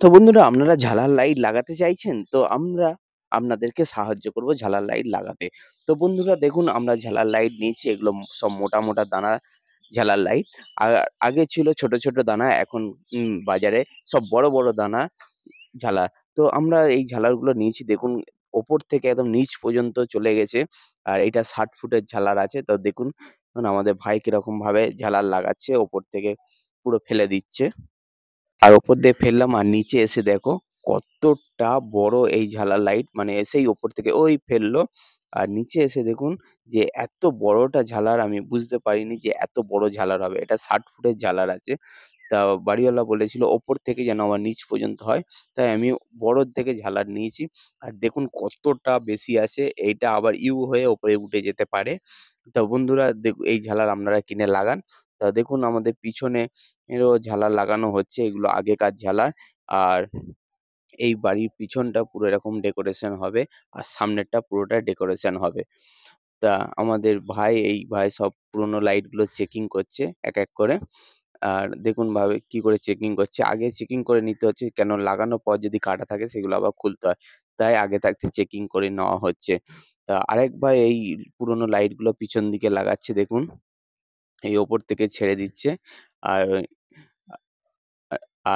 তো বন্ধুরা আপনারা ঝালার লাইট লাগাতে চাইছেন তো আমরা আপনাদেরকে সাহায্য করব ঝালার লাইট লাগাতে তো বন্ধুরা দেখুন আমরা ঝালার লাইট নিয়েছি এগুলো সব মোটা মোটা দানা ঝালার লাইট আগে ছিল ছোট ছোট দানা এখন বাজারে সব বড় বড় দানা ঝালা তো আমরা এই ঝালারগুলো নিয়েছি দেখুন ওপর থেকে একদম নিচ পর্যন্ত চলে গেছে আর এটা ষাট ফুটের ঝালার আছে তো দেখুন আমাদের ভাই কিরকম ভাবে ঝালার লাগাচ্ছে ওপর থেকে পুরো ফেলে দিচ্ছে আর ওপর দিয়ে ফেললাম আর নিচে এসে দেখো কতটা বড় এই ঝালা লাইট মানে এসেই ওপর থেকে ওই ফেললো আর নিচে এসে দেখুন যে এত বড়টা ঝালার আমি বুঝতে পারিনি যে এত বড় ঝালার হবে এটা ষাট ফুটের ঝালার আছে তা বাড়িওয়ালা বলেছিল ওপর থেকে যেন আমার নিচ পর্যন্ত হয় তাই আমি বড়োর থেকে ঝালার নিয়েছি আর দেখুন কতটা বেশি আছে এইটা আবার ইউ হয়ে ওপরে উঠে যেতে পারে তা বন্ধুরা এই ঝালার আপনারা কিনে লাগান তা দেখুন আমাদের পিছনে এরও ঝালার লাগানো হচ্ছে এগুলো আগেকার ঝালার আর এই বাড়ির পিছনটা পুরো এরকম ডেকোরেশন হবে আর সামনেরটা পুরোটা ডেকোরেশন হবে তা আমাদের ভাই এই ভাই সব পুরোনো লাইটগুলো চেকিং করছে এক এক করে আর দেখুন ভাবে কি করে চেকিং করছে আগে চেকিং করে নিতে হচ্ছে কেন লাগানোর পর যদি কাটা থাকে সেগুলো আবার খুলতে হয় তাই আগে থাকতে চেকিং করে নেওয়া হচ্ছে তা আরেক ভাই এই পুরোনো লাইটগুলো পিছন দিকে লাগাচ্ছে দেখুন এই ওপর থেকে ছেড়ে দিচ্ছে আর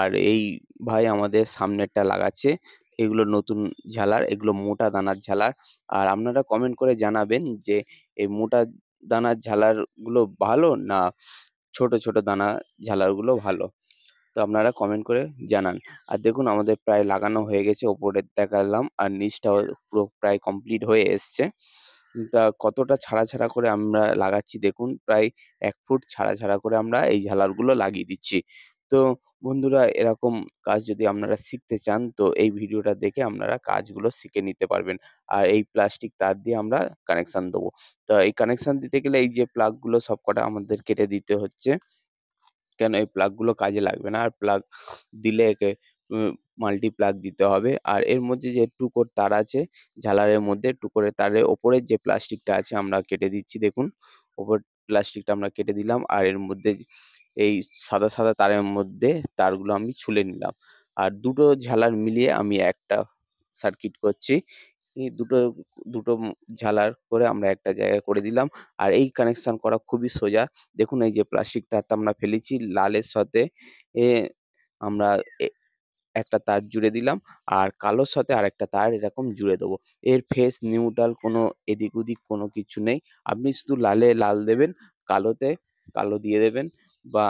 আর এই ভাই আমাদের সামনেরটা লাগাচ্ছে এগুলো নতুন ঝালার এগুলো মোটা দানার ঝালার আর আপনারা কমেন্ট করে জানাবেন যে এই মোটা দানার ঝালারগুলো ভালো না ছোট ছোট দানা ঝালারগুলো ভালো তো আপনারা কমেন্ট করে জানান আর দেখুন আমাদের প্রায় লাগানো হয়ে গেছে ওপরে দেখালাম আর নিচটাও পুরো প্রায় কমপ্লিট হয়ে এসছে তা কতটা ছাড়া ছাড়া করে আমরা লাগাচ্ছি দেখুন প্রায় এক ফুট ছাড়া ছাড়া করে আমরা এই ঝালারগুলো লাগিয়ে দিচ্ছি তো বন্ধুরা এরকম কাজ যদি আপনারা শিখতে চান তো এই ভিডিওটা দেখে আপনারা কাজগুলো শিখে নিতে পারবেন আর এই প্লাস্টিক তার দিয়ে আমরা কানেকশান দেবো তো এই কানেকশান দিতে গেলে এই যে প্লাগগুলো সবকটা আমাদের কেটে দিতে হচ্ছে কেন এই প্লাগগুলো কাজে লাগবে না আর প্লাগ দিলে একে মাল্টিপ্লাগ দিতে হবে আর এর মধ্যে যে টুকোর তার আছে ঝালারের মধ্যে টুকরের তারের ওপরের যে প্লাস্টিকটা আছে আমরা কেটে দিচ্ছি দেখুন ওপর প্লাস্টিকটা আমরা কেটে দিলাম আর এর মধ্যে এই সাদা সাদা তারের মধ্যে তারগুলো আমি ছুলে নিলাম আর দুটো ঝালার মিলিয়ে আমি একটা সার্কিট করছি দুটো দুটো ঝালার করে আমরা একটা জায়গায় করে দিলাম আর এই কানেকশান করা খুবই সোজা দেখুন এই যে প্লাস্টিকটা আমরা ফেলেছি লালের সাথে এ আমরা একটা তার জুড়ে দিলাম আর কালোর সাথে আর একটা তার এরকম জুড়ে দেবো এর ফেস নিউট্রাল কোনো এদিক ওদিক কোনো কিছু নেই আপনি শুধু লালে লাল দেবেন কালোতে কালো দিয়ে দেবেন বা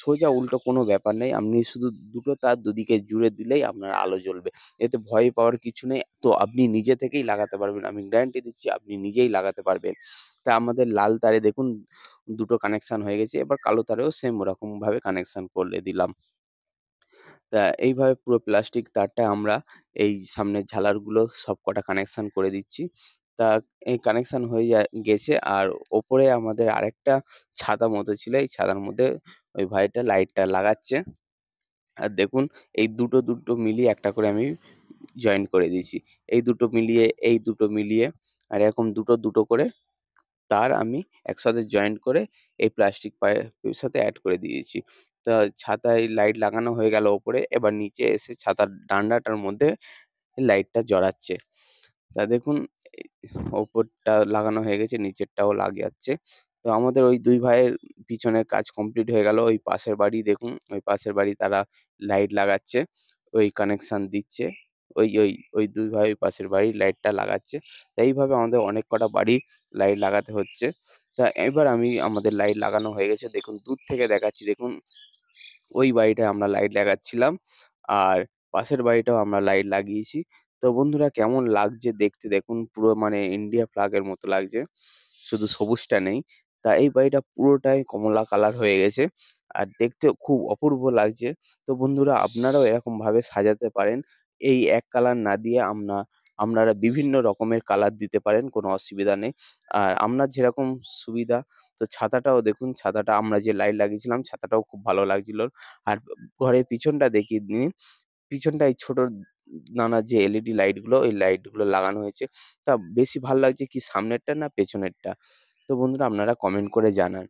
সোজা উল্টো কোনো ব্যাপার নেই আপনি শুধু দুটো তার দুদিকে জুড়ে দিলেই আপনার আলো জ্বলবে এতে ভয় পাওয়ার কিছু নেই তো আপনি নিজে থেকেই লাগাতে পারবেন আমি গ্যারান্টি দিচ্ছি আপনি নিজেই লাগাতে পারবেন তা আমাদের লাল তারে দেখুন দুটো কানেকশান হয়ে গেছে এবার কালো তারেও সেম ওরকমভাবে কানেকশান করলে দিলাম তা এইভাবে পুরো প্লাস্টিক তারটা আমরা এই সামনের ঝালারগুলো সব কটা কানেকশান করে দিচ্ছি তা এই কানেকশান হয়ে যায় গেছে আর ওপরে আমাদের আরেকটা ছাতা মতো ছিল এই ছাতার মধ্যে ওই ভাইটা লাইটটা লাগাচ্ছে আর দেখুন এই দুটো দুটো মিলিয়ে একটা করে আমি জয়েন করে দিয়েছি এই দুটো মিলিয়ে এই দুটো মিলিয়ে আর এরকম দুটো দুটো করে তার আমি একসাথে জয়েন্ট করে এই প্লাস্টিক পাইপের সাথে অ্যাড করে দিয়েছি তা ছাতায় লাইট লাগানো হয়ে গেল ওপরে এবার নিচে এসে ছাতার ডান্ডাটার মধ্যে লাইটটা জড়াচ্ছে তা দেখুন ওপরটা লাগানো হয়ে গেছে নিচেরটাও যাচ্ছে তো আমাদের ওই দুই ভাইয়ের পিছনে কাজ কমপ্লিট হয়ে গেল ওই পাশের বাড়ি দেখুন ওই পাশের বাড়ি তারা লাইট লাগাচ্ছে ওই কানেকশান দিচ্ছে ওই ওই ওই দুই ভাই ওই পাশের বাড়ি লাইটটা লাগাচ্ছে তো এইভাবে আমাদের অনেক কটা বাড়ি লাইট লাগাতে হচ্ছে তা এবার আমি আমাদের লাইট লাগানো হয়ে গেছে দেখুন দূর থেকে দেখাচ্ছি দেখুন ওই বাড়িটায় আমরা লাইট লাগাচ্ছিলাম আর পাশের বাড়িটাও আমরা লাইট লাগিয়েছি তো বন্ধুরা কেমন লাগছে দেখতে দেখুন পুরো মানে ইন্ডিয়া ফ্ল্যাগের মতো লাগছে শুধু সবুজটা নেই তা এই বাড়িটা পুরোটাই কমলা কালার হয়ে গেছে আর দেখতে খুব অপূর্ব লাগছে তো বন্ধুরা আপনারাও এরকমভাবে সাজাতে পারেন এই এক কালার না দিয়ে আমরা আপনারা বিভিন্ন রকমের কালার দিতে পারেন কোনো অসুবিধা নেই আর আপনার যেরকম সুবিধা তো ছাতাটাও দেখুন ছাতাটা আমরা যে লাইট লাগিয়েছিলাম ছাতাটাও খুব ভালো লাগছিল আর ঘরের পিছনটা দেখিয়ে নিন পিছনটা এই ছোট নানা যে এলইডি লাইটগুলো ওই লাইটগুলো লাগানো হয়েছে তা বেশি ভালো লাগছে কি সামনেরটা না পেছনেরটা তো বন্ধুরা আপনারা কমেন্ট করে জানান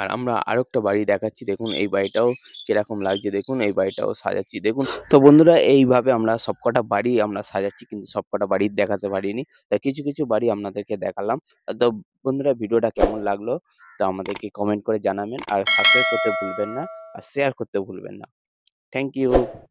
আর আমরা আর একটা বাড়ি দেখাচ্ছি দেখুন এই বাড়িটাও কিরকম লাগছে দেখুন এই বাড়িটাও সাজাচ্ছি দেখুন তো বন্ধুরা এইভাবে আমরা সবকটা বাড়ি আমরা সাজাচ্ছি কিন্তু সবকটা বাড়ি দেখাতে পারিনি তা কিছু কিছু বাড়ি আপনাদেরকে দেখালাম তো বন্ধুরা ভিডিওটা কেমন লাগলো তো আমাদেরকে কমেন্ট করে জানাবেন আর সাবস্ক্রাইব করতে ভুলবেন না আর শেয়ার করতে ভুলবেন না থ্যাংক ইউ